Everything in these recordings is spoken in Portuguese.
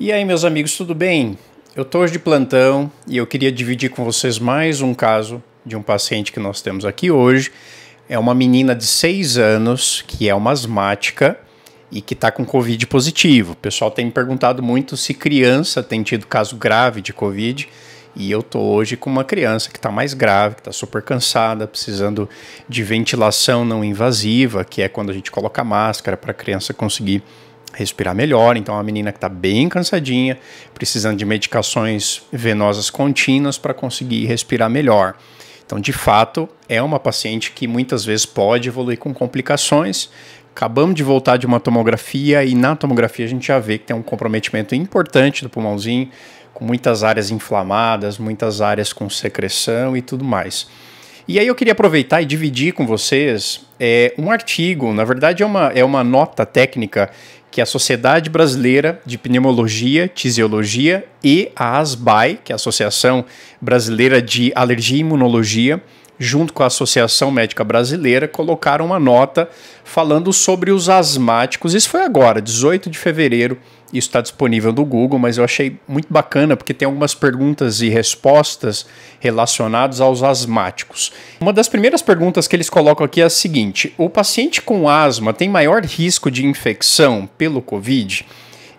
E aí, meus amigos, tudo bem? Eu estou hoje de plantão e eu queria dividir com vocês mais um caso de um paciente que nós temos aqui hoje. É uma menina de 6 anos que é uma asmática e que está com Covid positivo. O pessoal tem me perguntado muito se criança tem tido caso grave de Covid. E eu estou hoje com uma criança que está mais grave, que está super cansada, precisando de ventilação não invasiva, que é quando a gente coloca máscara para a criança conseguir respirar melhor. Então, é a menina que está bem cansadinha, precisando de medicações venosas contínuas para conseguir respirar melhor. Então, de fato, é uma paciente que muitas vezes pode evoluir com complicações. Acabamos de voltar de uma tomografia e na tomografia a gente já vê que tem um comprometimento importante do pulmãozinho, com muitas áreas inflamadas, muitas áreas com secreção e tudo mais. E aí eu queria aproveitar e dividir com vocês é, um artigo, na verdade é uma, é uma nota técnica que é a Sociedade Brasileira de Pneumologia, Tisiologia, e a ASBAI, que é a Associação Brasileira de Alergia e Imunologia, junto com a Associação Médica Brasileira, colocaram uma nota falando sobre os asmáticos. Isso foi agora, 18 de fevereiro. Isso está disponível no Google, mas eu achei muito bacana porque tem algumas perguntas e respostas relacionadas aos asmáticos. Uma das primeiras perguntas que eles colocam aqui é a seguinte: o paciente com asma tem maior risco de infecção pelo Covid?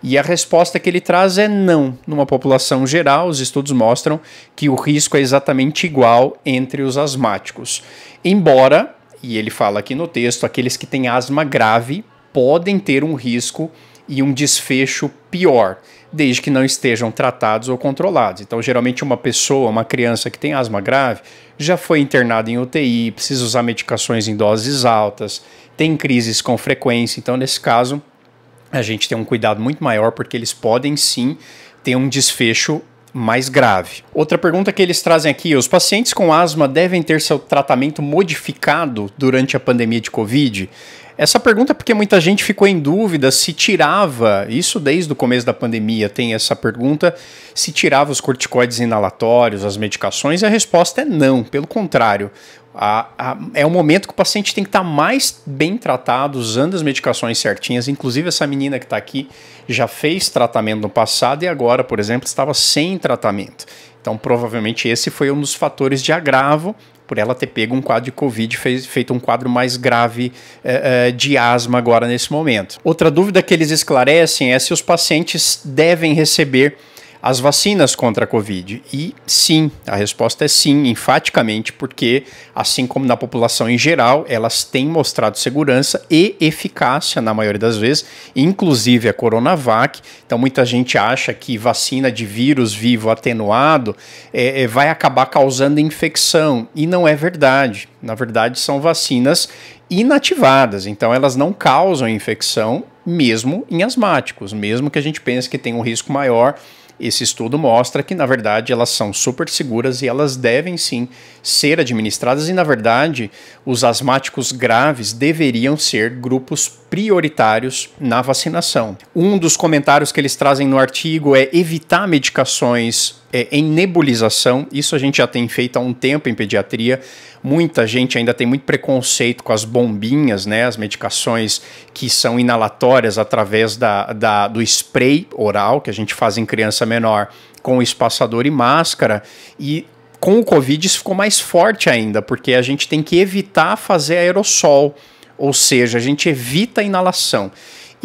E a resposta que ele traz é não. Numa população geral, os estudos mostram que o risco é exatamente igual entre os asmáticos. Embora, e ele fala aqui no texto, aqueles que têm asma grave podem ter um risco e um desfecho pior, desde que não estejam tratados ou controlados. Então, geralmente, uma pessoa, uma criança que tem asma grave, já foi internada em UTI, precisa usar medicações em doses altas, tem crises com frequência. Então, nesse caso, a gente tem um cuidado muito maior porque eles podem sim ter um desfecho mais grave. Outra pergunta que eles trazem aqui: os pacientes com asma devem ter seu tratamento modificado durante a pandemia de Covid? Essa pergunta é porque muita gente ficou em dúvida se tirava, isso desde o começo da pandemia tem essa pergunta, se tirava os corticoides inalatórios, as medicações, e a resposta é não, pelo contrário. A, a, é um momento que o paciente tem que estar tá mais bem tratado, usando as medicações certinhas. Inclusive, essa menina que está aqui já fez tratamento no passado e agora, por exemplo, estava sem tratamento. Então, provavelmente, esse foi um dos fatores de agravo por ela ter pego um quadro de Covid, fez, feito um quadro mais grave eh, eh, de asma agora nesse momento. Outra dúvida que eles esclarecem é se os pacientes devem receber as vacinas contra a Covid? E sim, a resposta é sim, enfaticamente, porque assim como na população em geral, elas têm mostrado segurança e eficácia na maioria das vezes, inclusive a Coronavac. Então muita gente acha que vacina de vírus vivo atenuado é, é, vai acabar causando infecção, e não é verdade. Na verdade, são vacinas inativadas, então elas não causam infecção mesmo em asmáticos, mesmo que a gente pense que tem um risco maior esse estudo mostra que, na verdade, elas são super seguras e elas devem sim ser administradas, e, na verdade, os asmáticos graves deveriam ser grupos prioritários na vacinação. Um dos comentários que eles trazem no artigo é evitar medicações é, em nebulização. Isso a gente já tem feito há um tempo em pediatria. Muita gente ainda tem muito preconceito com as bombinhas, né? As medicações que são inalatórias através da, da do spray oral que a gente faz em criança menor com espaçador e máscara. E com o Covid isso ficou mais forte ainda, porque a gente tem que evitar fazer aerossol, ou seja, a gente evita a inalação.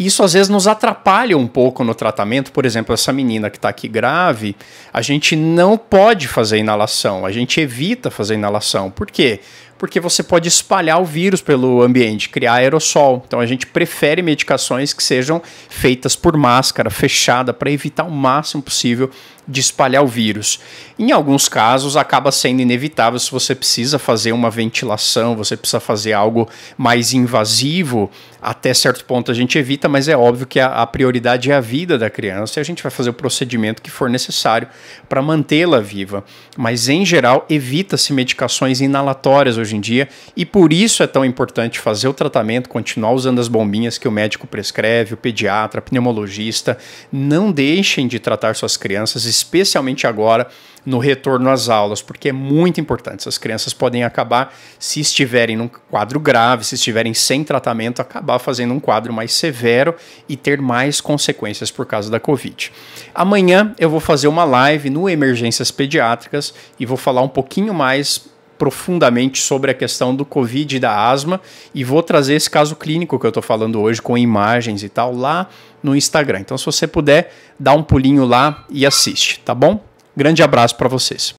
Isso às vezes nos atrapalha um pouco no tratamento. Por exemplo, essa menina que está aqui grave, a gente não pode fazer inalação, a gente evita fazer inalação. Por quê? Porque você pode espalhar o vírus pelo ambiente, criar aerossol. Então a gente prefere medicações que sejam feitas por máscara, fechada, para evitar o máximo possível de espalhar o vírus. Em alguns casos, acaba sendo inevitável se você precisa fazer uma ventilação, você precisa fazer algo mais invasivo, até certo ponto a gente evita, mas é óbvio que a, a prioridade é a vida da criança e a gente vai fazer o procedimento que for necessário para mantê-la viva. Mas em geral, evita-se medicações inalatórias hoje em dia e por isso é tão importante fazer o tratamento, continuar usando as bombinhas que o médico prescreve, o pediatra, pneumologista. Não deixem de tratar suas crianças, especialmente agora no retorno às aulas, porque é muito importante. Essas crianças podem acabar, se estiverem num quadro grave, se estiverem sem tratamento, acabar fazendo um quadro mais severo e ter mais consequências por causa da Covid. Amanhã eu vou fazer uma live no Emergências Pediátricas e vou falar um pouquinho mais profundamente sobre a questão do Covid e da asma e vou trazer esse caso clínico que eu estou falando hoje com imagens e tal lá no Instagram. Então, se você puder, dá um pulinho lá e assiste, tá bom? Grande abraço para vocês.